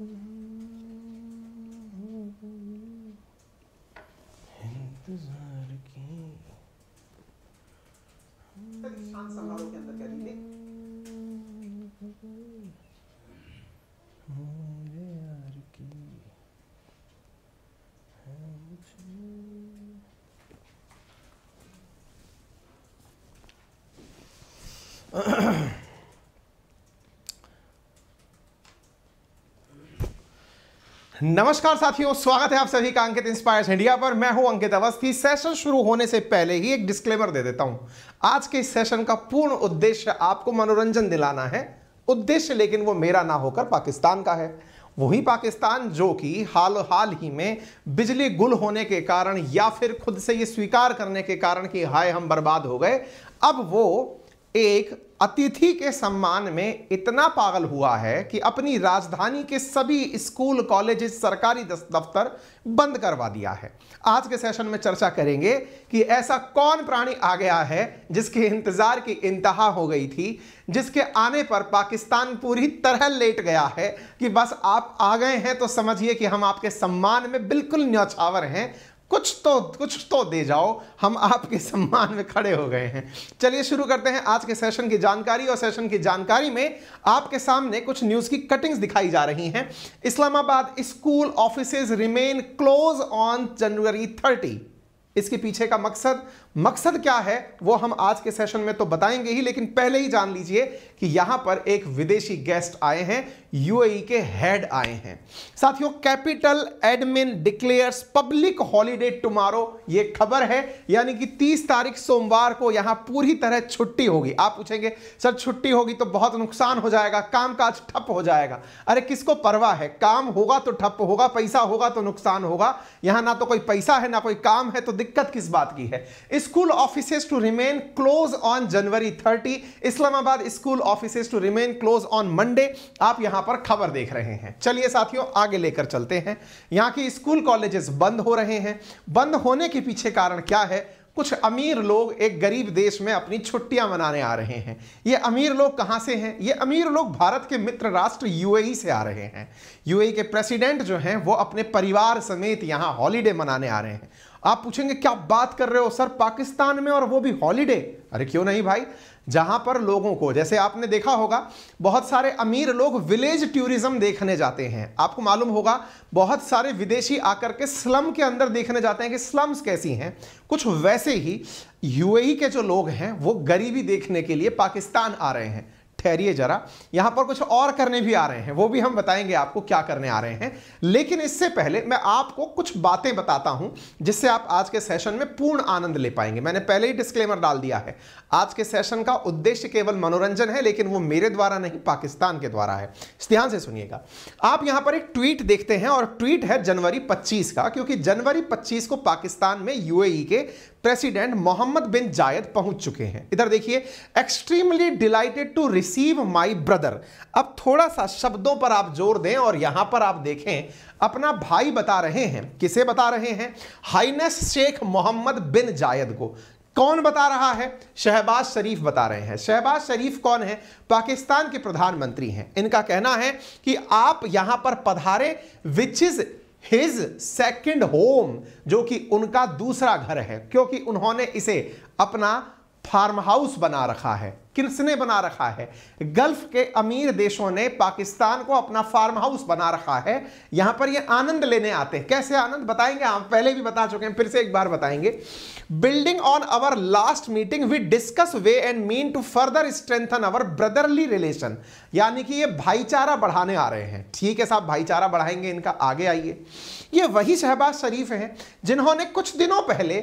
इंतजार की नमस्कार साथियों स्वागत है आप सभी का अंकित इंस्पायर्स इंडिया पर मैं हूं अंकित अवस्थी सेशन शुरू होने से पहले ही एक डिस्क्लेमर दे देता हूं आज के इस सेशन का पूर्ण उद्देश्य आपको मनोरंजन दिलाना है उद्देश्य लेकिन वो मेरा ना होकर पाकिस्तान का है वही पाकिस्तान जो कि हाल हाल ही में बिजली गुल होने के कारण या फिर खुद से ये स्वीकार करने के कारण कि हाय हम बर्बाद हो गए अब वो एक अतिथि के सम्मान में इतना पागल हुआ है कि अपनी राजधानी के सभी स्कूल कॉलेज सरकारी दफ्तर बंद करवा दिया है आज के सेशन में चर्चा करेंगे कि ऐसा कौन प्राणी आ गया है जिसके इंतजार की इंतहा हो गई थी जिसके आने पर पाकिस्तान पूरी तरह लेट गया है कि बस आप आ गए हैं तो समझिए कि हम आपके सम्मान में बिल्कुल न्यौछावर हैं कुछ तो कुछ तो दे जाओ हम आपके सम्मान में खड़े हो गए हैं चलिए शुरू करते हैं आज के सेशन की जानकारी और सेशन की जानकारी में आपके सामने कुछ न्यूज़ की कटिंग्स दिखाई जा रही हैं Islamabad school office remain close on January thirty इसके पीछे का मकसद मकसद क्या है वो हम आज के सेशन में तो बताएंगे ही लेकिन पहले ही जान लीजिए कि यहां पर एक विदेशी गेस्ट आए हैं यूएई e के हेड आए हैं साथियों capital admin declares public holiday tomorrow ये खबर है यानी कि 30 तारीख सोमवार को यहां पूरी तरह छुट्टी होगी आप पूछेंगे सर छुट्टी होगी तो बहुत नुकसान हो जाएगा काम काज ठप हो जाएगा अरे किसको परवाह है काम होगा तो ठप होगा पैसा होगा तो नुकसान होगा यहां ना तो कोई पैसा है ना कोई काम है तो दिक्कत किस बात की है school office to remain close on January thirty Islamabad school office to remain close on Monday आप यहां पर खबर देख रहे हैं चलिए साथियों आगे लेकर चलते हैं यहां की स्कूल कॉलेजेस बंद हो रहे हैं बंद होने के पीछे कारण क्या है कुछ अमीर लोग एक गरीब देश में अपनी छुट्टियां मनाने आ रहे हैं ये अमीर लोग कहाँ से हैं ये अमीर लोग भारत के मित्र राष्ट्र यूएई से आ रहे हैं यूएई के प्रेसिडेंट जो हैं वो अपने परिवार समेत यहाँ हॉलीडे मनाने आ रहे हैं आप पूछेंगे क्या बात कर रहे हो सर पाकिस्तान में और वो भी हॉलीडे अरे क्यों नहीं भाई जहां पर लोगों को जैसे आपने देखा होगा बहुत सारे अमीर लोग विलेज टूरिज्म देखने जाते हैं आपको मालूम होगा बहुत सारे विदेशी आकर के स्लम के अंदर देखने जाते हैं कि स्लम्स कैसी हैं कुछ वैसे ही यूएई के जो लोग हैं वो गरीबी देखने के लिए पाकिस्तान आ रहे हैं ठहरिए जरा यहां पर कुछ और करने भी आ रहे हैं वो भी हम बताएंगे आपको क्या करने आ रहे हैं लेकिन इससे पहले मैं आपको कुछ बातें बताता हूं जिससे आप आज के सेशन में पूर्ण आनंद ले पाएंगे मैंने पहले ही डिस्क्लेमर डाल दिया है आज के सेशन का उद्देश्य केवल मनोरंजन है लेकिन वो मेरे द्वारा नहीं पाकिस्तान के द्वारा है ध्यान से सुनिएगा आप यहां पर एक ट्वीट देखते हैं और ट्वीट है जनवरी पच्चीस का क्योंकि जनवरी पच्चीस को पाकिस्तान में यूएई e के प्रेसिडेंट मोहम्मद बिन जायद पहुंच चुके हैं इधर देखिए extremely delighted to receive receive my brother अब थोड़ा सा शब्दों पर आप जोर दें और यहां पर आप देखें अपना भाई बता रहे हैं किसे बता रहे हैं हाइनेस शेख मोहम्मद बिन जायद को कौन बता रहा है शहबाज शरीफ बता रहे हैं शहबाज शरीफ कौन है पाकिस्तान के प्रधानमंत्री हैं इनका कहना है कि आप यहां पर पधारे which is his second home जो कि उनका दूसरा घर है क्योंकि उन्होंने इसे अपना फार्म हाउस बना रखा है किसने बना रखा है गल्फ के अमीर देशों ने पाकिस्तान को अपना फार्म हाउस बना रखा है यहां पर ये आनंद लेने आते हैं कैसे आनंद बताएंगे हम पहले भी बता चुके हैं फिर से एक बार बताएंगे building on our last meeting we discuss way and mean to further strengthen our brotherly relation यानी कि ये भाईचारा बढ़ाने आ रहे हैं ठीक है साहब भाईचारा बढ़ाएंगे इनका आगे आइए ये वही शहबाज शरीफ हैं जिन्होंने कुछ दिनों पहले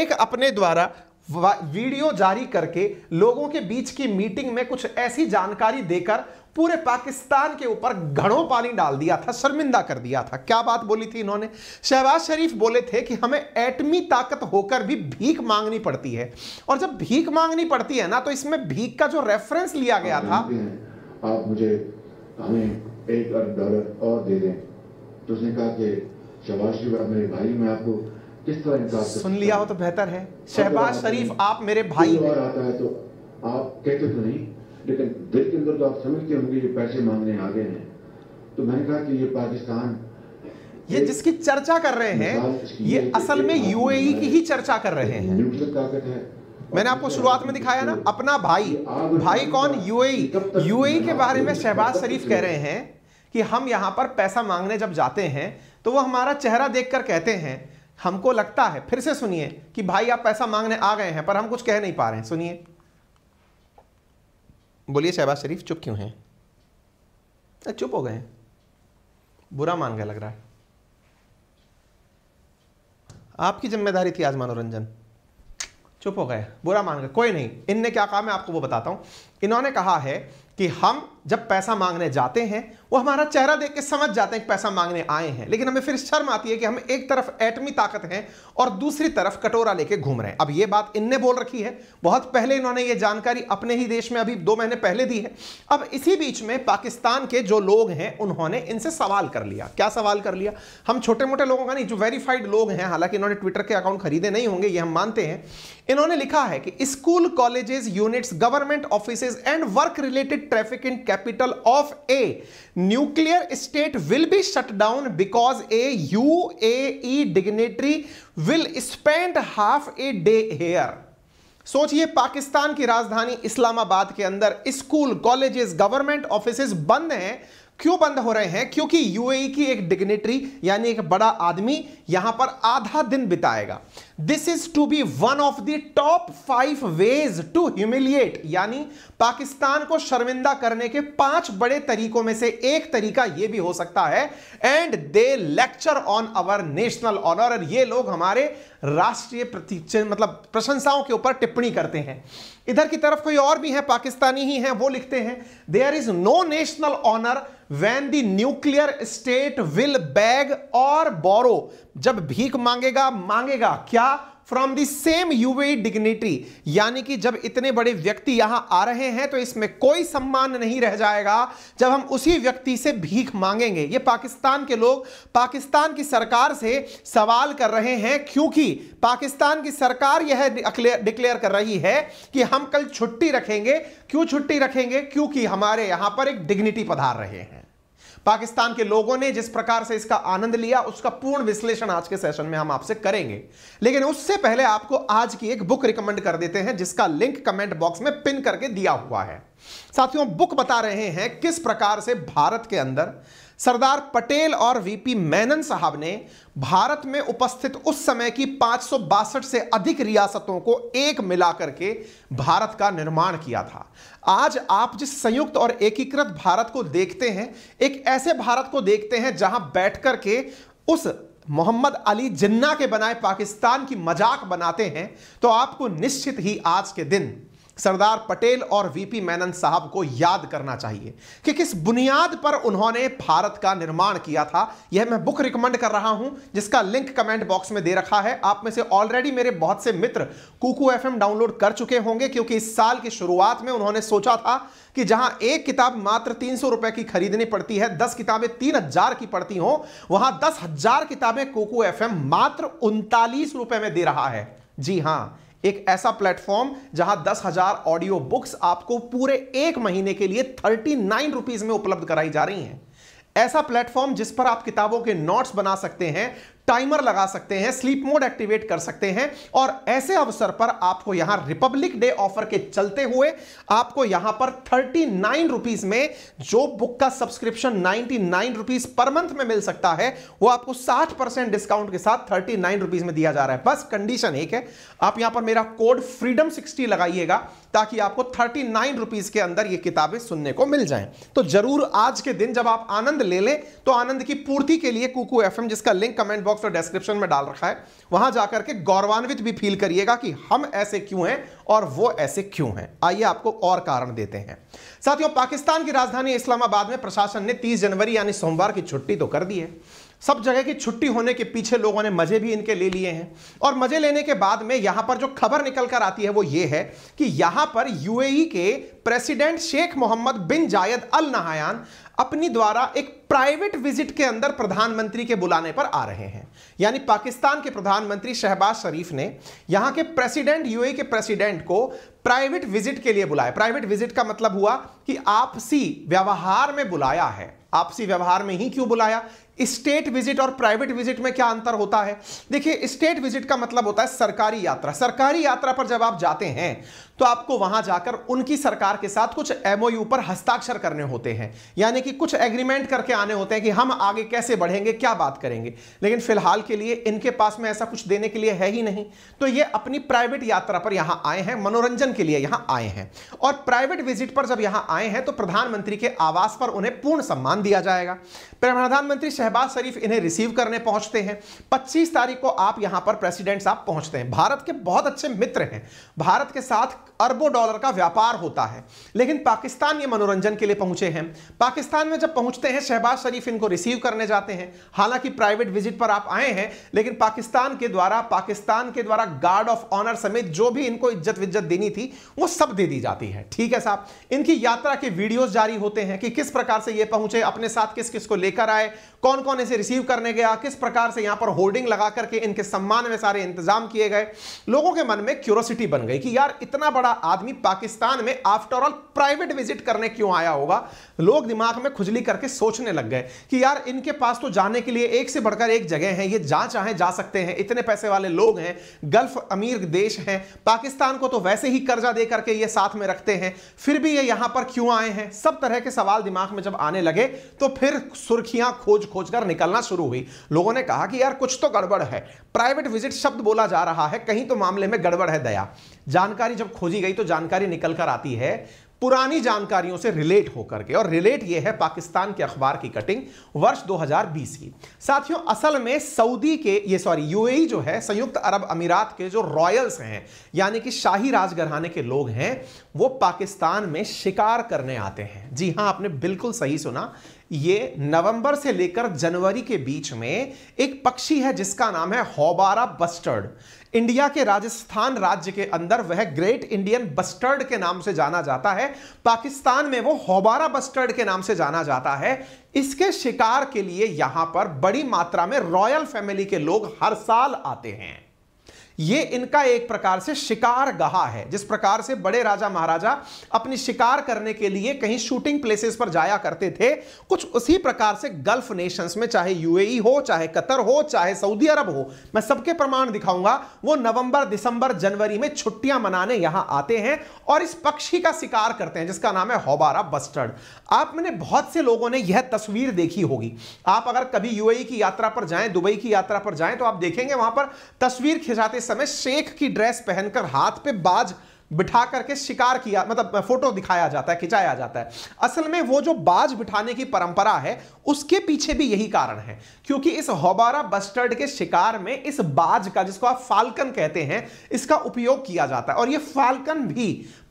एक अपने द्वारा वीडियो जारी करके लोगों के बीच की मीटिंग में कुछ ऐसी जानकारी देकर पूरे पाकिस्तान के ऊपर घड़ों पानी डाल दिया था शर्मिंदा कर दिया था क्या बात बोली थी इन्होंने शहबाज शरीफ बोले थे कि हमें एटमी ताकत होकर भी भीख मांगनी पड़ती है और जब भीख मांगनी पड़ती है ना तो इसमें भीख का जो रेफरेंस लिया गया था आप मुझे हमें एक अरब डॉलर और दे दें तो उसने कहा कि शहबाज शरीफ मेरे भाई मैं आपको किस तरह इनकार सुन लिया हो तो बेहतर है शहबाज तो शरीफ आप मेरे भाई और आता है तो आप कहते तो नहीं लेकिन दिल के अंदर तो आप समझते होंगे ये पैसे मांगने आ गए हैं तो मैंने कहा कि ये पाकिस्तान ये जिसकी चर्चा कर रहे हैं ये असल में यूएई e की ही चर्चा कर रहे हैं न्यूक्लियर ताकत है मैंने आपको शुरुआत में दिखाया ना अपना भाई भाई कौन यूएई यूएई e e के बारे में शहबाज शरीफ कह रहे हैं कि हम यहाँ पर पैसा मांगने जब जाते हैं तो वो हमारा चेहरा देखकर कहते हैं हमको लगता है फिर से सुनिए कि भाई आप पैसा मांगने आ गए हैं पर हम कुछ कह नहीं पा रहे हैं सुनिए बोलिए शहबाज शरीफ चुप क्यों हैं चुप हो गए हैं बुरा मान गया लग रहा है आपकी जिम्मेदारी थी आज मनोरंजन चुप हो गए बुरा मान गए कोई नहीं इनने क्या कहा मैं आपको वो बताता हूँ इन्होंने कहा है कि हम जब पैसा मांगने जाते हैं वो हमारा चेहरा देख के समझ जाते हैं कि पैसा मांगने आए हैं लेकिन हमें फिर शर्म आती है कि हम एक तरफ एटमी ताकत हैं और दूसरी तरफ कटोरा लेके घूम रहे हैं अब ये बात इनने बोल रखी है बहुत पहले इन्होंने ये जानकारी अपने ही देश में अभी दो महीने पहले दी है अब इसी बीच में पाकिस्तान के जो लोग हैं उन्होंने इनसे सवाल कर लिया क्या सवाल कर लिया हम छोटे मोटे लोगों का नहीं जो वेरीफाइड लोग हैं हालांकि इन्होंने ट्विटर के अकाउंट खरीदे नहीं होंगे ये हम मानते हैं इन्होंने लिखा है कि school colleges units government office and work related traffic in capital of a nuclear state will be shut down because A U A E dignitary will spend half a day here सोचिए पाकिस्तान की राजधानी इस्लामाबाद के अंदर school colleges government office बंद हैं क्यों बंद हो रहे हैं क्योंकि यूएई e की एक डिग्नेटरी यानी एक बड़ा आदमी यहां पर आधा दिन बिताएगा this is to be one of the top five ways to humiliate यानी पाकिस्तान को शर्मिंदा करने के पांच बड़े तरीकों में से एक तरीका यह भी हो सकता है and they lecture on our national honour ये लोग हमारे राष्ट्रीय प्रतीक्षण मतलब प्रशंसाओं के ऊपर टिप्पणी करते हैं इधर की तरफ कोई और भी है पाकिस्तानी ही है वो लिखते हैं there is no national honour when the nuclear state will beg और बोरो जब भीख मांगेगा मांगेगा क्या from the same you dignity यानी कि जब इतने बड़े व्यक्ति यहां आ रहे हैं तो इसमें कोई सम्मान नहीं रह जाएगा जब हम उसी व्यक्ति से भीख मांगेंगे ये पाकिस्तान के लोग पाकिस्तान की सरकार से सवाल कर रहे हैं क्योंकि पाकिस्तान की सरकार यह डिक्लेयर कर रही है कि हम कल छुट्टी रखेंगे क्यों छुट्टी रखेंगे क्योंकि हमारे यहां पर एक डिग्निटी पधार रहे हैं पाकिस्तान के लोगों ने जिस प्रकार से इसका आनंद लिया उसका पूर्ण विश्लेषण आज के सेशन में हम आपसे करेंगे लेकिन उससे पहले आपको आज की एक बुक रिकमेंड कर देते हैं जिसका लिंक कमेंट बॉक्स में पिन करके दिया हुआ है साथियों बुक बता रहे हैं किस प्रकार से भारत के अंदर सरदार पटेल और वीपी मैनन साहब ने भारत में उपस्थित उस समय की पांच से अधिक रियासतों को एक मिलाकर के भारत का निर्माण किया था आज आप जिस संयुक्त और एकीकृत भारत को देखते हैं एक ऐसे भारत को देखते हैं जहां बैठकर के उस मोहम्मद अली जिन्ना के बनाए पाकिस्तान की मजाक बनाते हैं तो आपको निश्चित ही आज के दिन सरदार पटेल और वीपी मैनन साहब को याद करना चाहिए कि किस बुनियाद पर उन्होंने भारत का निर्माण किया था यह मैं बुक रिकमेंड कर रहा हूं जिसका लिंक कमेंट बॉक्स में दे रखा है आप में से ऑलरेडी मेरे बहुत से मित्र कुकू एफएम डाउनलोड कर चुके होंगे क्योंकि इस साल की शुरुआत में उन्होंने सोचा था कि जहां एक किताब मात्र तीन रुपए की खरीदनी पड़ती है दस किताबें तीन की पड़ती हों वहां दस किताबें कोको एफ मात्र उनतालीस रुपए में दे रहा है जी हां एक ऐसा प्लेटफॉर्म जहां दस हजार ऑडियो बुक्स आपको पूरे एक महीने के लिए थर्टी नाइन रुपीज में उपलब्ध कराई जा रही हैं ऐसा प्लेटफॉर्म जिस पर आप किताबों के नोट्स बना सकते हैं टाइमर लगा सकते हैं स्लीप मोड एक्टिवेट कर सकते हैं और ऐसे अवसर पर आपको यहां रिपब्लिक डे ऑफर के चलते हुए आपको यहां पर थर्टी नाइन रुपीज में जो बुक का सब्सक्रिप्शन नाइनटी नाइन रुपीज पर मंथ में मिल सकता है वो आपको साठ परसेंट डिस्काउंट के साथ थर्टी नाइन रुपीज में दिया जा रहा है बस कंडीशन एक है आप यहां पर मेरा कोड फ्रीडम सिक्सटी लगाइएगा ताकि आपको थर्टी नाइन रुपीज के अंदर ये किताबें सुनने को मिल जाएं तो जरूर आज के दिन जब आप आनंद ले लें तो आनंद की पूर्ति के लिए कुकू एफ जिसका लिंक कमेंट बॉक्स और डिस्क्रिप्शन में डाल रखा है वहां जाकर के गौरवान्वित भी फील करिएगा कि हम ऐसे क्यों हैं और वो ऐसे क्यों हैं आइए आपको और कारण देते हैं साथियों पाकिस्तान की राजधानी इस्लामाबाद में प्रशासन ने तीस जनवरी यानी सोमवार की छुट्टी तो कर दी है सब जगह की छुट्टी होने के पीछे लोगों ने मजे भी इनके ले लिए हैं और मजे लेने के बाद में यहां पर जो खबर निकल कर आती है वो ये है कि यहां पर यूएई के president Sheikh Mohammad bin Zayed Al नहायान अपनी द्वारा एक प्राइवेट विजिट के अंदर प्रधानमंत्री के बुलाने पर आ रहे हैं यानी पाकिस्तान के प्रधानमंत्री शहबाज शरीफ ने यहां के प्रेसिडेंट यूए के प्रेसिडेंट को प्राइवेट विजिट के लिए बुलाया प्राइवेट विजिट का मतलब हुआ कि आपसी व्यवहार में बुलाया है आपसी व्यवहार में ही क्यों बुलाया स्टेट विजिट और प्राइवेट विजिट में क्या अंतर होता है देखिए स्टेट विजिट का मतलब होता है सरकारी यात्रा सरकारी यात्रा पर जब आप जाते हैं तो आपको वहां जाकर उनकी सरकार के साथ कुछ एमओयू पर हस्ताक्षर करने होते हैं यानी कि कुछ एग्रीमेंट करके आने होते हैं कि हम आगे कैसे बढ़ेंगे क्या बात करेंगे लेकिन फिलहाल के लिए इनके पास में ऐसा कुछ देने के लिए है ही नहीं तो ये अपनी प्राइवेट यात्रा पर यहां आए हैं मनोरंजन के लिए यहां आए हैं और प्राइवेट विजिट पर जब यहां आए हैं तो प्रधानमंत्री के आवास पर उन्हें पूर्ण सम्मान दिया जाएगा प्रधानमंत्री शहबाज शरीफ इन्हें रिसीव करने पहुंचते हैं पच्चीस तारीख को आप यहां पर प्रेसिडेंट साहब पहुंचते हैं भारत के बहुत अच्छे मित्र हैं भारत के साथ अरबों डॉलर का व्यापार होता है लेकिन पाकिस्तान ये मनोरंजन के लिए पहुंचे हैं पाकिस्तान में जब पहुंचते हैं शहबाज शरीफ इनको रिसीव करने जाते हैं हालांकि प्राइवेट विजिट पर आप आए हैं लेकिन पाकिस्तान के द्वारा पाकिस्तान के द्वारा गार्ड ऑफ ऑनर समेत जो भी इनको इज्जत विज्जत देनी थी वो सब दे दी जाती है ठीक है साहब इनकी यात्रा के वीडियोज जारी होते हैं कि किस प्रकार से ये पहुंचे अपने साथ किस किस को लेकर आए कौन कौन इसे रिसीव करने गया किस प्रकार से यहां पर होर्डिंग लगा करके इनके सम्मान में सारे इंतजाम किए गए लोगों के मन में क्यूरोसिटी बन गई कि यार इतना बड़ा आदमी पाकिस्तान में आफ्टर ऑल प्राइवेट विजिट करने क्यों आया होगा लोग दिमाग में खुजली करके सोचने लग गए कि यार इनके पास तो जाने के लिए एक से बढ़कर एक जगह है ये जहां चाहे जा सकते हैं इतने पैसे वाले लोग हैं गल्फ अमीर देश हैं पाकिस्तान को तो वैसे ही कर्जा दे करके ये साथ में रखते हैं फिर भी ये यहां पर क्यों आए हैं सब तरह के सवाल दिमाग में जब आने लगे तो फिर सुर्खियां खोज खोज कर निकलना शुरू हुई लोगों ने कहा कि यार कुछ तो गड़बड़ है प्राइवेट विजिट शब्द बोला जा रहा है कहीं तो मामले में गड़बड़ है दया जानकारी जब खोजी पूछी गई तो जानकारी निकल कर आती है पुरानी जानकारियों से रिलेट होकर के और रिलेट ये है पाकिस्तान के अखबार की कटिंग वर्ष 2020 की साथियों असल में सऊदी के ये सॉरी यूएई e जो है संयुक्त अरब अमीरात के जो रॉयल्स हैं यानी कि शाही राजघराने के लोग हैं वो पाकिस्तान में शिकार करने आते हैं जी हां आपने बिल्कुल सही सुना ये नवंबर से लेकर जनवरी के बीच में एक पक्षी है जिसका नाम है होबारा बस्टर्ड इंडिया के राजस्थान राज्य के अंदर वह ग्रेट इंडियन बस्टर्ड के नाम से जाना जाता है पाकिस्तान में वो होबारा बस्टर्ड के नाम से जाना जाता है इसके शिकार के लिए यहां पर बड़ी मात्रा में रॉयल फैमिली के लोग हर साल आते हैं ये इनका एक प्रकार से शिकार गहा है जिस प्रकार से बड़े राजा महाराजा अपनी शिकार करने के लिए कहीं शूटिंग प्लेसेस पर जाया करते थे कुछ उसी प्रकार से गल्फ नेशंस में चाहे यूएई e हो चाहे कतर हो चाहे सऊदी अरब हो मैं सबके प्रमाण दिखाऊंगा वो नवंबर दिसंबर जनवरी में छुट्टियां मनाने यहां आते हैं और इस पक्षी का शिकार करते हैं जिसका नाम है होबारा बस्टर्ड आप मैंने बहुत से लोगों ने यह तस्वीर देखी होगी आप अगर कभी यूएई e की यात्रा पर जाए दुबई की यात्रा पर जाए तो आप देखेंगे वहां पर तस्वीर खिंचाते समय शेख की ड्रेस पहनकर हाथ पे बाज बिठा करके शिकार किया मतलब फोटो दिखाया जाता है खिंचाया जाता है असल में वो जो बाज बिठाने की परंपरा है उसके पीछे भी यही कारण है क्योंकि इस होबारा बस्टर्ड के शिकार में इस बाज का जिसको आप फाल्कन कहते हैं इसका उपयोग किया जाता है और ये फाल्कन भी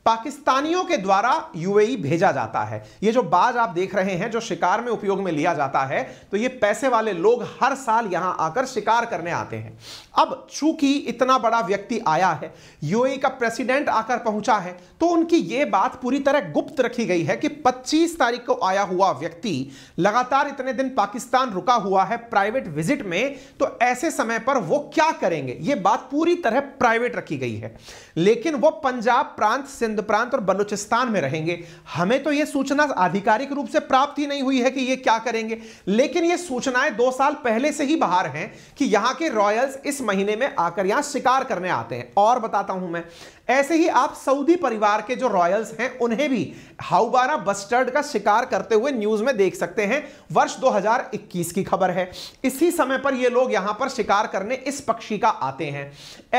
पाकिस्तानियों के द्वारा यूएई भेजा जाता है ये जो बाज आप देख रहे हैं जो शिकार में उपयोग में लिया जाता है तो ये पैसे वाले लोग हर साल यहां आकर शिकार करने आते हैं अब चूंकि इतना बड़ा व्यक्ति आया है यूएई का प्रेसिडेंट आकर पहुंचा है तो उनकी ये बात पूरी तरह गुप्त रखी गई है कि 25 तारीख को आया हुआ व्यक्ति लगातार इतने दिन पाकिस्तान रुका हुआ है प्राइवेट विजिट में तो ऐसे समय पर वो क्या करेंगे ये बात पूरी तरह प्राइवेट रखी गई है लेकिन वो पंजाब प्रांत सिंध सिंध प्रांत और बलूचिस्तान में रहेंगे हमें तो यह सूचना आधिकारिक रूप से प्राप्त ही नहीं हुई है कि यह क्या करेंगे लेकिन यह सूचनाएं दो साल पहले से ही बाहर हैं कि यहां के रॉयल्स इस महीने में आकर यहां शिकार करने आते हैं और बताता हूं मैं ऐसे ही आप सऊदी परिवार के जो रॉयल्स हैं उन्हें भी हाउबारा बस्टर्ड का शिकार करते हुए न्यूज में देख सकते हैं वर्ष 2021 की खबर है इसी समय पर ये लोग यहां पर शिकार करने इस पक्षी का आते हैं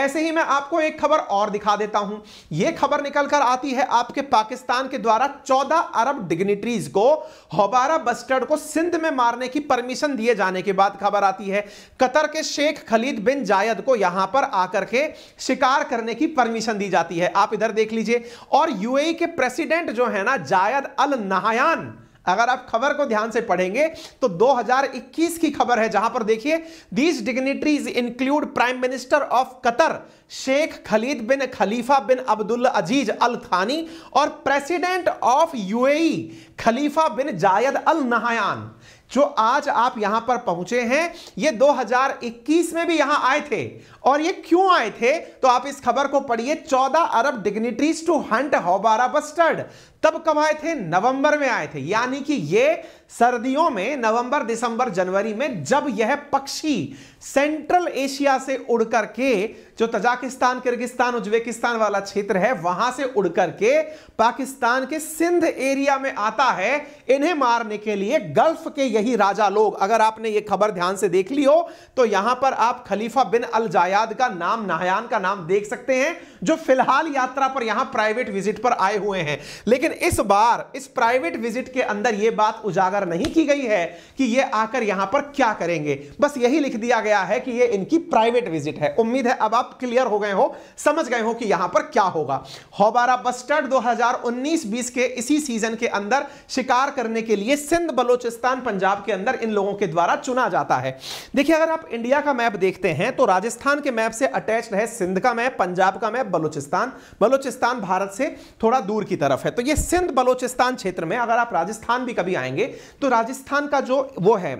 ऐसे ही मैं आपको एक खबर और दिखा देता हूं यह खबर निकलकर आती है आपके पाकिस्तान के द्वारा चौदह अरब डिग्निटरीज को हौबारा बस्टर्ड को सिंध में मारने की परमिशन दिए जाने के बाद खबर आती है कतर के शेख खलीद बिन जायद को यहां पर आकर के शिकार करने की परमिशन दी जा जाती है आप इधर देख लीजिए और यूएई के प्रेसिडेंट जो है ना जायद अल नहायान अगर आप खबर को ध्यान से पढ़ेंगे तो 2021 की खबर है जहां पर देखिए these dignitaries include prime minister of Qatar Sheikh Khalid bin Khalifa bin Abdul Aziz Al Thani और president of UAE Khalifa bin Zayed Al नहायान जो आज आप यहां पर पहुंचे हैं ये 2021 में भी यहां आए थे और ये क्यों आए थे तो आप इस खबर को पढ़िए 14 Arab dignities to hunt houbara bustard तब कब आए थे नवंबर में आए थे यानी कि ये सर्दियों में नवंबर दिसंबर जनवरी में जब यह पक्षी सेंट्रल एशिया से उड़ करके जो तजाकिस्तान किर्गिस्तान उज्बेकिस्तान वाला क्षेत्र है वहां से उड़ करके पाकिस्तान के सिंध एरिया में आता है इन्हें मारने के लिए गल्फ के यही राजा लोग अगर आपने ये खबर ध्यान से देख ली हो तो यहां पर आप खलीफा बिन अल जायाद का नाम नाहयान का नाम देख सकते हैं जो फिलहाल यात्रा पर यहां प्राइवेट विजिट पर आए हुए हैं लेकिन लेकिन इस बार इस प्राइवेट विजिट के अंदर यह बात उजागर नहीं की गई है कि ये आकर यहां पर क्या करेंगे बस यही लिख दिया गया है कि ये इनकी प्राइवेट विजिट है उम्मीद है अब आप क्लियर हो गए हो समझ गए हो कि यहां पर क्या होगा होबारा बस्टर्ड 2019-20 के इसी सीजन के अंदर शिकार करने के लिए सिंध बलोचिस्तान पंजाब के अंदर इन लोगों के द्वारा चुना जाता है देखिए अगर आप इंडिया का मैप देखते हैं तो राजस्थान के मैप से अटैच है सिंध का मैप पंजाब का मैप बलोचिस्तान बलोचिस्तान भारत से थोड़ा दूर की तरफ है तो ये सिंध बलोचिस्तान क्षेत्र में अगर आप राजस्थान भी कभी आएंगे तो राजस्थान का जो वो है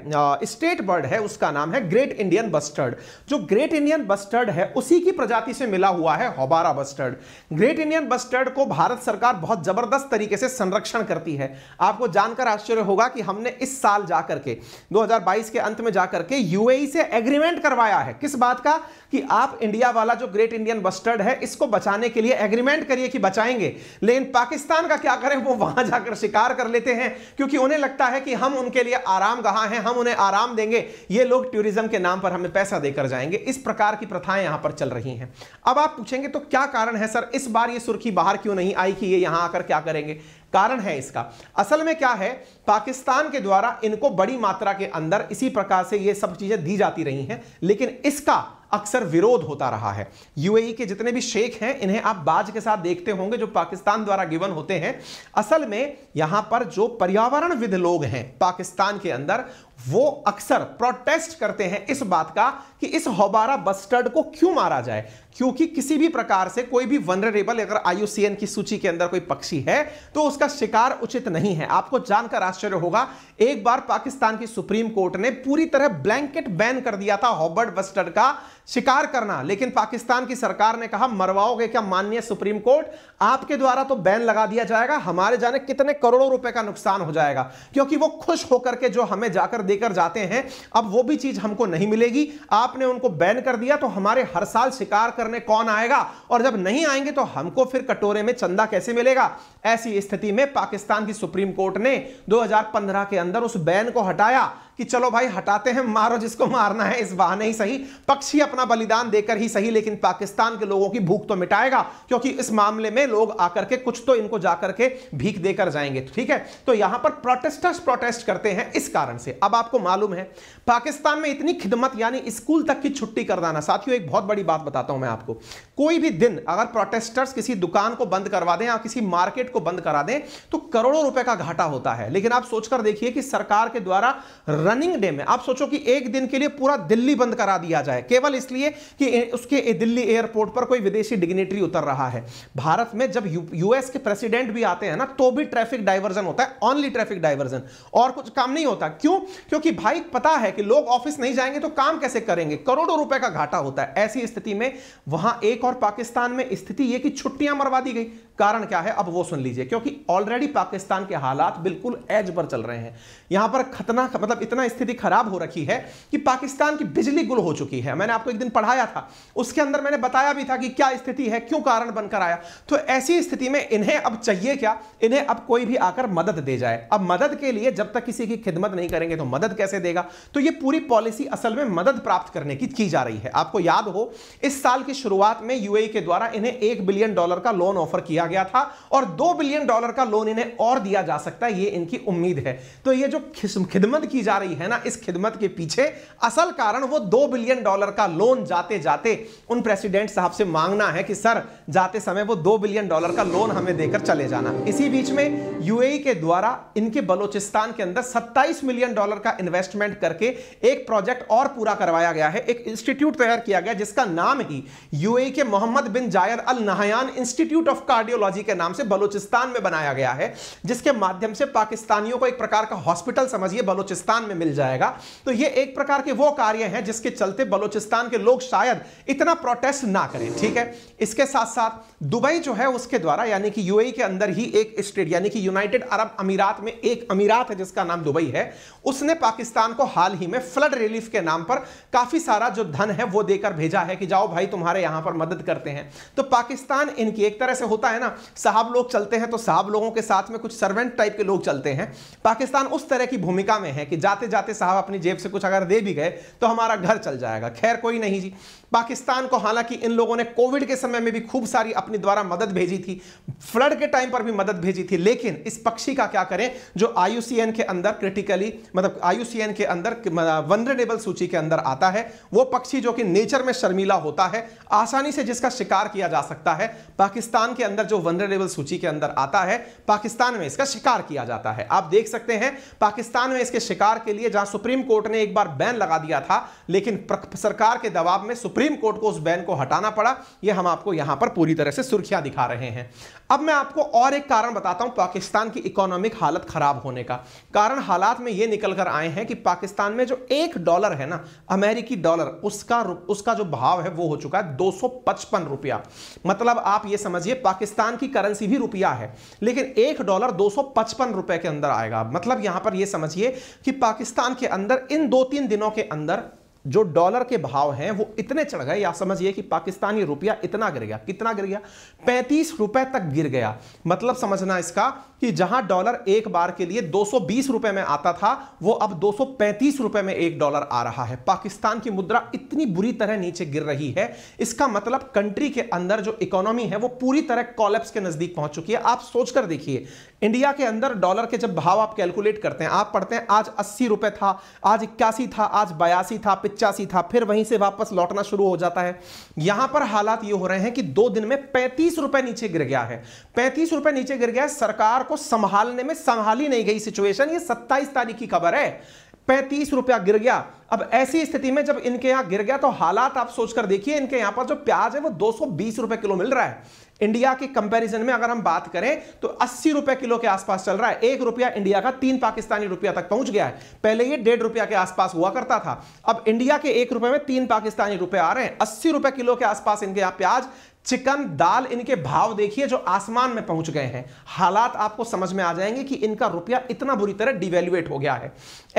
स्टेट बर्ड है उसका नाम है ग्रेट इंडियन बस्टर्ड जो ग्रेट इंडियन बस्टर्ड है उसी की प्रजाति से मिला हुआ है houbara bustard great Indian bustard को भारत सरकार बहुत जबरदस्त तरीके से संरक्षण करती है आपको जानकर आश्चर्य होगा कि हमने इस साल जाकर के दो के अंत में जाकर के यूएई से एग्रीमेंट करवाया है किस बात का कि आप इंडिया वाला जो ग्रेट इंडियन बस्टर्ड है इसको बचाने के लिए एग्रीमेंट करिए कि बचाएंगे लेकिन पाकिस्तान का क्या क्या करें वो वहां जाकर शिकार कर लेते हैं क्योंकि उन्हें लगता है कि हम उनके लिए आराम कहा है हम उन्हें आराम देंगे ये लोग टूरिज्म के नाम पर हमें पैसा देकर जाएंगे इस प्रकार की प्रथाएं यहां पर चल रही हैं अब आप पूछेंगे तो क्या कारण है सर इस बार ये सुर्खी बाहर क्यों नहीं आई कि ये यहां आकर क्या करेंगे कारण है इसका असल में क्या है पाकिस्तान के द्वारा इनको बड़ी मात्रा के अंदर इसी प्रकार से ये सब चीजें दी जाती रही हैं लेकिन इसका अक्सर विरोध होता रहा है यूएई के जितने भी शेख हैं इन्हें आप बाज के साथ देखते होंगे जो पाकिस्तान द्वारा गिवन होते हैं असल में यहां पर जो पर्यावरणविद लोग हैं पाकिस्तान के अंदर वो अक्सर प्रोटेस्ट करते हैं इस बात का कि इस होबारा बस्टर्ड को क्यों मारा जाए क्योंकि किसी भी प्रकार से कोई भी वनरेबल अगर आयुसीएन की सूची के अंदर कोई पक्षी है तो उसका शिकार उचित नहीं है आपको जानकर आश्चर्य होगा एक बार पाकिस्तान की सुप्रीम कोर्ट ने पूरी तरह ब्लैंकेट बैन कर दिया था हॉबर्ड बस्टर्ड का शिकार करना लेकिन पाकिस्तान की सरकार ने कहा मरवाओगे क्या माननीय सुप्रीम कोर्ट आपके द्वारा तो बैन लगा दिया जाएगा हमारे जाने कितने करोड़ों रुपए का नुकसान हो जाएगा क्योंकि वो खुश होकर के जो हमें जाकर देकर जाते हैं अब वो भी चीज हमको नहीं मिलेगी आपने उनको बैन कर दिया तो हमारे हर साल शिकार करने कौन आएगा और जब नहीं आएंगे तो हमको फिर कटोरे में चंदा कैसे मिलेगा ऐसी स्थिति में पाकिस्तान की सुप्रीम कोर्ट ने 2015 के अंदर उस बैन को हटाया कि चलो भाई हटाते हैं मारो जिसको मारना है इस बहाने ही सही पक्षी अपना बलिदान देकर ही सही लेकिन पाकिस्तान के लोगों की भूख तो मिटाएगा क्योंकि इस मामले में लोग आकर के कुछ तो इनको जाकर के भीख देकर जाएंगे ठीक है तो यहां पर प्रोटेस्टर्स प्रोटेस्ट करते हैं इस कारण से अब आपको मालूम है पाकिस्तान में इतनी खिदमत यानी स्कूल तक की छुट्टी कर देना साथियों एक बहुत बड़ी बात बताता हूं मैं आपको कोई भी दिन अगर प्रोटेस्टर्स किसी दुकान को बंद करवा दें या किसी मार्केट को बंद करा दें तो करोड़ों रुपए का घाटा होता है लेकिन आप सोचकर देखिए कि सरकार के द्वारा रनिंग डे में आप सोचो कि एक दिन के लिए पूरा दिल्ली बंद करा दिया जाए केवल इसलिए कि उसके दिल्ली एयरपोर्ट पर कोई विदेशी डिग्नेटरी उतर रहा है भारत में जब यूएस के प्रेसिडेंट भी आते हैं ना तो भी ट्रैफिक डाइवर्जन होता है ऑनली ट्रैफिक डाइवर्जन और कुछ काम नहीं होता क्यों क्योंकि भाई पता है कि लोग ऑफिस नहीं जाएंगे तो काम कैसे करेंगे करोड़ों रुपए का घाटा होता है ऐसी स्थिति में वहां एक और पाकिस्तान में स्थिति यह कि छुट्टियां मरवा दी गई कारण क्या है अब वो सुन लीजिए क्योंकि ऑलरेडी पाकिस्तान के हालात बिल्कुल एज पर चल रहे हैं यहां पर खतना मतलब इतना स्थिति खराब हो रखी है कि पाकिस्तान की बिजली गुल हो चुकी है मैंने आपको एक दिन पढ़ाया था उसके अंदर मैंने बताया भी था कि क्या स्थिति है क्यों कारण बनकर आया तो ऐसी स्थिति में इन्हें अब चाहिए क्या इन्हें अब कोई भी आकर मदद दे जाए अब मदद के लिए जब तक किसी की खिदमत नहीं करेंगे तो मदद कैसे देगा तो यह पूरी पॉलिसी असल में मदद प्राप्त करने की की जा रही है आपको याद हो इस साल की शुरुआत में यूएई e के द्वारा इन्हें एक बिलियन डॉलर का लोन ऑफर किया गया था और दो बिलियन डॉलर का लोन इन्हें और दिया जा सकता है ये इनकी उम्मीद है तो ये जो खिदमत की जा रही है ना इस खिदमत के पीछे असल कारण वो दो बिलियन डॉलर का लोन जाते जाते उन प्रेसिडेंट साहब से मांगना है कि सर जाते समय वो दो बिलियन डॉलर का लोन हमें देकर चले जाना इसी बीच में यूएई के द्वारा इनके बलोचिस्तान के अंदर 27 मिलियन डॉलर का इन्वेस्टमेंट करके एक प्रोजेक्ट और पूरा करवाया गया है एक इंस्टीट्यूट तैयार किया गया जिसका नाम ही यूएई के Mohammed bin Zayed Al Nahyan institute of cardiology के नाम से बलूचिस्तान में बनाया गया है जिसके माध्यम से पाकिस्तानियों को एक प्रकार का हॉस्पिटल समझिए बलूचिस्तान में मिल जाएगा तो ये एक प्रकार के वो कार्य हैं जिसके चलते बलूचिस्तान के लोग शायद इतना प्रोटेस्ट ना करें ठीक है इसके साथ साथ दुबई जो है उसके द्वारा यानी कि यूएई e के अंदर ही एक स्टेट यानी कि यूनाइटेड अरब अमीरात में एक अमीरात है जिसका नाम दुबई है उसने पाकिस्तान को हाल ही में फ्लड रिलीफ के नाम पर काफी सारा जो धन है वो देकर भेजा है कि जाओ भाई तुम्हारे यहां पर मदद करते हैं तो पाकिस्तान इनकी एक तरह से होता है है ना साहब लोग चलते हैं तो साहब लोगों के साथ में कुछ सर्वेंट टाइप के लोग चलते हैं पाकिस्तान उस तरह की भूमिका में है कि जाते जाते साहब अपनी जेब से कुछ अगर दे भी गए तो हमारा घर चल जाएगा खैर कोई नहीं जी पाकिस्तान को हालांकि इन लोगों ने कोविड के समय में भी खूब सारी अपनी द्वारा मदद भेजी थी फ्लड के टाइम पर भी मदद भेजी थी लेकिन इस पक्षी का क्या करें जो आयुसीएन के अंदर क्रिटिकली मतलब आयुसीएन के अंदर वनरेबल सूची के अंदर आता है वो पक्षी जो कि नेचर में शर्मिला होता है आसानी से जिसका शिकार किया जा सकता है पाकिस्तान के अंदर जो वनरेबल सूची के अंदर आता है पाकिस्तान में इसका शिकार किया जाता है आप देख सकते हैं पाकिस्तान में इसके शिकार के लिए जहां सुप्रीम कोर्ट ने एक बार बैन लगा दिया था लेकिन सरकार के दबाव में सुप्रीम सुप्रीम कोर्ट को उस बैन को हटाना पड़ा ये हम आपको यहां पर पूरी तरह से सुर्खियां दिखा रहे हैं अब मैं आपको और एक कारण बताता हूं पाकिस्तान की इकोनॉमिक हालत खराब होने का कारण हालात में ये निकल कर आए हैं कि पाकिस्तान में जो एक डॉलर है ना अमेरिकी डॉलर उसका उसका जो भाव है वो हो चुका है दो रुपया मतलब आप ये समझिए पाकिस्तान की करेंसी भी रुपया है लेकिन एक डॉलर दो रुपए के अंदर आएगा मतलब यहां पर यह समझिए कि पाकिस्तान के अंदर इन दो तीन दिनों के अंदर जो डॉलर के भाव हैं वो इतने चढ़ गए या समझिए कि पाकिस्तानी रुपया इतना गिर गया कितना गिर गया पैंतीस रुपए तक गिर गया मतलब समझना इसका कि जहां डॉलर एक बार के लिए 220 रुपए में आता था वो अब 235 रुपए में एक डॉलर आ रहा है पाकिस्तान की मुद्रा इतनी बुरी तरह नीचे गिर रही है इसका मतलब कंट्री के अंदर जो इकोनॉमी है वो पूरी तरह कॉलेप्स के नजदीक पहुंच चुकी है आप सोचकर देखिए इंडिया के अंदर डॉलर के जब भाव आप कैलकुलेट करते हैं आप पढ़ते हैं आज अस्सी रुपए था आज इक्यासी था आज बयासी था पिचासी था फिर वहीं से वापस लौटना शुरू हो जाता है यहां पर हालात ये हो रहे हैं कि दो दिन में पैंतीस रुपए नीचे गिर गया है पैंतीस रुपए नीचे गिर गया है सरकार को संभालने में संभाली नहीं गई सिचुएशन ये सत्ताईस तारीख की खबर है पैंतीस रुपया गिर गया अब ऐसी स्थिति में जब इनके यहां गिर गया तो हालात आप सोचकर देखिए इनके यहां पर जो प्याज है वो बीस रुपए किलो मिल रहा है इंडिया के कंपैरिजन में अगर हम बात करें तो अस्सी रुपए किलो के आसपास चल रहा है एक रुपया इंडिया का तीन पाकिस्तानी रुपया तक पहुंच गया है पहले ये डेढ़ रुपया के आसपास हुआ करता था अब इंडिया के एक रुपए में तीन पाकिस्तानी रुपए आ रहे हैं अस्सी रुपए किलो के आसपास इनके यहां प्याज चिकन दाल इनके भाव देखिए जो आसमान में पहुंच गए हैं हालात आपको समझ में आ जाएंगे कि इनका रुपया इतना बुरी तरह डिवेल्युएट हो गया है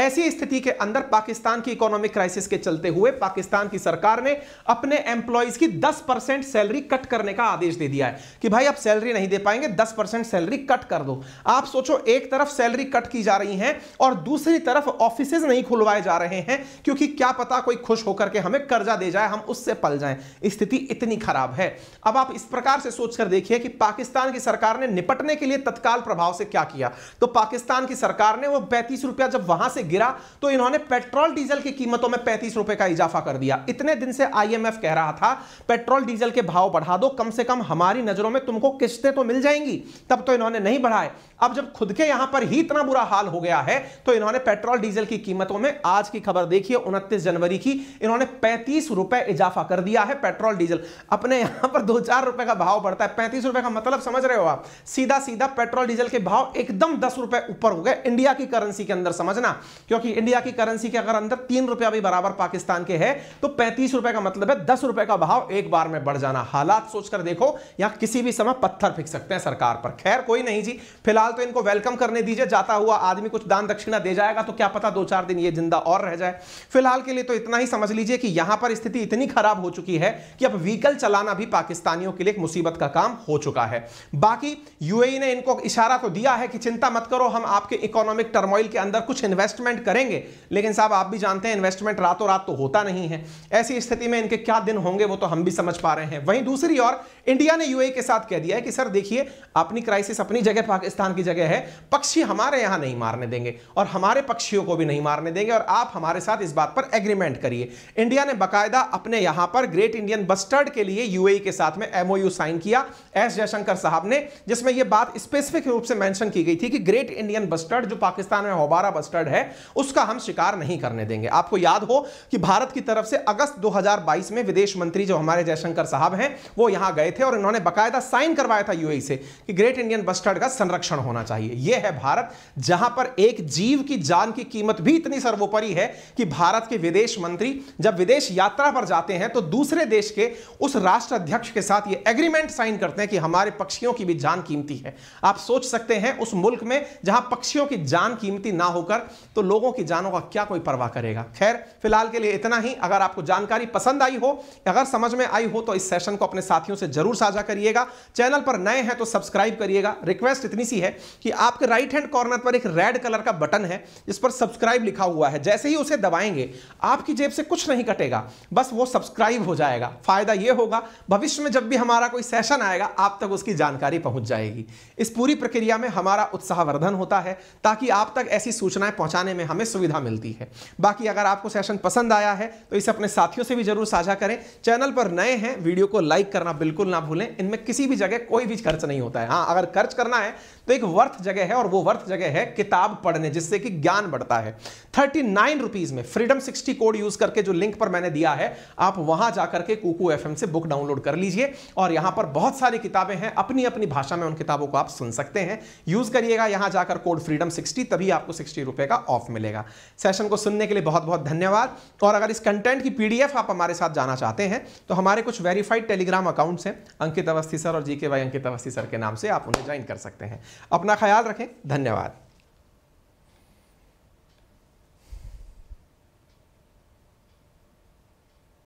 ऐसी स्थिति के अंदर पाकिस्तान की इकोनॉमिक क्राइसिस के चलते हुए पाकिस्तान की सरकार ने अपने एम्प्लॉयज की 10 परसेंट सैलरी कट करने का आदेश दे दिया है कि भाई आप सैलरी नहीं दे पाएंगे दस परसेंट सैलरी कट कर दो आप सोचो एक तरफ सैलरी कट की जा रही है और दूसरी तरफ ऑफिस नहीं खुलवाए जा रहे हैं क्योंकि क्या पता कोई खुश होकर के हमें कर्जा दे जाए हम उससे पल जाए स्थिति इतनी खराब है अब आप इस प्रकार से सोचकर देखिए कि पाकिस्तान की सरकार ने निपटने के लिए तत्काल प्रभाव से क्या किया तो पाकिस्तान की सरकार ने वो पैंतीस रुपया जब वहां से गिरा तो इन्होंने पेट्रोल डीजल की कीमतों में पैंतीस रुपए का इजाफा कर दिया इतने दिन से आईएमएफ कह रहा था पेट्रोल डीजल के भाव बढ़ा दो कम से कम हमारी नजरों में तुमको किस्तें तो मिल जाएंगी तब तो इन्होंने नहीं बढ़ाए अब जब खुद के यहां पर ही इतना बुरा हाल हो गया है तो इन्होंने पेट्रोल डीजल की कीमतों में आज की खबर देखिए उनतीस जनवरी की इन्होंने पैंतीस रुपए इजाफा कर दिया है पेट्रोल डीजल अपने यहां पर दो चार रुपए का भाव बढ़ता है पैंतीस रुपए का मतलब समझ रहे हो आप सीधा सीधा पेट्रोल डीजल के भाव एकदम दस रुपए ऊपर हो गए इंडिया की करेंसी के अंदर समझना क्योंकि इंडिया की करेंसी के अगर अंदर तीन रुपया भी बराबर पाकिस्तान के है तो पैंतीस रुपए का मतलब है दस रुपए का भाव एक बार में बढ़ जाना हालात सोचकर देखो यहां किसी भी समय पत्थर फेंक सकते हैं सरकार पर खैर कोई नहीं जी फिलहाल तो इनको वेलकम करने दीजिए जाता हुआ आदमी कुछ दान दक्षिणा दे जाएगा तो क्या पता दो चार दिन ये जिंदा और रह जाए फिलहाल के लिए तो इतना ही समझ लीजिए कि यहां पर स्थिति इतनी खराब हो चुकी है कि अब व्हीकल चलाना भी पाकिस्तान पाकिस्तानियों के लिए एक मुसीबत का काम हो चुका है बाकी यूएई ने इनको इशारा तो दिया है कि चिंता मत करो हम आपके इकोनॉमिक टर्मोइल के अंदर कुछ इन्वेस्टमेंट करेंगे लेकिन साहब आप भी जानते हैं इन्वेस्टमेंट रातों रात तो होता नहीं है ऐसी स्थिति में इनके क्या दिन होंगे वो तो हम भी समझ पा रहे हैं वहीं दूसरी ओर इंडिया ने यूएई के साथ कह दिया है कि सर देखिए अपनी क्राइसिस अपनी जगह पाकिस्तान की जगह है पक्षी हमारे यहां नहीं मारने देंगे और हमारे पक्षियों को भी नहीं मारने देंगे और आप हमारे साथ इस बात पर एग्रीमेंट करिए इंडिया ने बाकायदा अपने यहां पर ग्रेट इंडियन बस्टर्ड के लिए यूएई के साथ साथ में एमओयू साइन किया एस जयशंकर साहब ने जिसमें यह बात स्पेसिफिक रूप से मेंशन की गई थी कि ग्रेट इंडियन बस्टर्ड जो पाकिस्तान में होबारा बस्टर्ड है उसका हम शिकार नहीं करने देंगे आपको याद हो कि भारत की तरफ से अगस्त 2022 में विदेश मंत्री जो हमारे जयशंकर साहब हैं वो यहां गए थे और इन्होंने बकायदा साइन करवाया था यूएई e से कि ग्रेट इंडियन बस्टर्ड का संरक्षण होना चाहिए यह है भारत जहां पर एक जीव की जान की कीमत भी इतनी सर्वोपरि है कि भारत के विदेश मंत्री जब विदेश यात्रा पर जाते हैं तो दूसरे देश के उस राष्ट्र अध्यक्ष के के साथ ये एग्रीमेंट साइन करते हैं कि हमारे पक्षियों की भी जान कीमती है आप सोच सकते हैं उस मुल्क में जहां पक्षियों की जान कीमती ना होकर तो लोगों की जानों का क्या कोई परवाह करेगा खैर फिलहाल के लिए इतना ही अगर आपको जानकारी पसंद आई हो अगर समझ में आई हो तो इस सेशन को अपने साथियों से जरूर साझा करिएगा चैनल पर नए हैं तो सब्सक्राइब करिएगा रिक्वेस्ट इतनी सी है कि आपके राइट हैंड कॉर्नर पर एक रेड कलर का बटन है जिस पर सब्सक्राइब लिखा हुआ है जैसे ही उसे दबाएंगे आपकी जेब से कुछ नहीं कटेगा बस वो सब्सक्राइब हो जाएगा फायदा यह होगा भविष्य में में जब भी हमारा कोई सेशन आएगा आप तक उसकी जानकारी पहुंच जाएगी इस पूरी प्रक्रिया में हमारा उत्साहवर्धन होता है ताकि आप तक ऐसी सूचनाएं पहुंचाने में हमें सुविधा मिलती है बाकी अगर आपको सेशन पसंद आया है तो इसे अपने साथियों से भी जरूर साझा करें चैनल पर नए हैं वीडियो को लाइक करना बिल्कुल ना भूलें इनमें किसी भी जगह कोई भी खर्च नहीं होता है हाँ अगर खर्च करना है तो एक वर्थ जगह है और वो वर्थ जगह है किताब पढ़ने जिससे कि ज्ञान बढ़ता है थर्टी नाइन रुपीज में फ्रीडम सिक्सटी कोड यूज करके जो लिंक पर मैंने दिया है आप वहां जाकर के कुकू एफ से बुक डाउनलोड कर लीजिए कीजिए और यहां पर बहुत सारी किताबें हैं अपनी अपनी भाषा में उन किताबों को आप सुन सकते हैं यूज़ करिएगा यहां जाकर कोड फ्रीडम सिक्सटी तभी आपको सिक्सटी रुपए का ऑफ मिलेगा सेशन को सुनने के लिए बहुत बहुत धन्यवाद और अगर इस कंटेंट की पीडीएफ आप हमारे साथ जाना चाहते हैं तो हमारे कुछ वेरीफाइड टेलीग्राम अकाउंट्स हैं अंकित अवस्थी सर और जीके वाई भाई अंकित अवस्थी सर के नाम से आप उन्हें ज्वाइन कर सकते हैं अपना ख्याल रखें धन्यवाद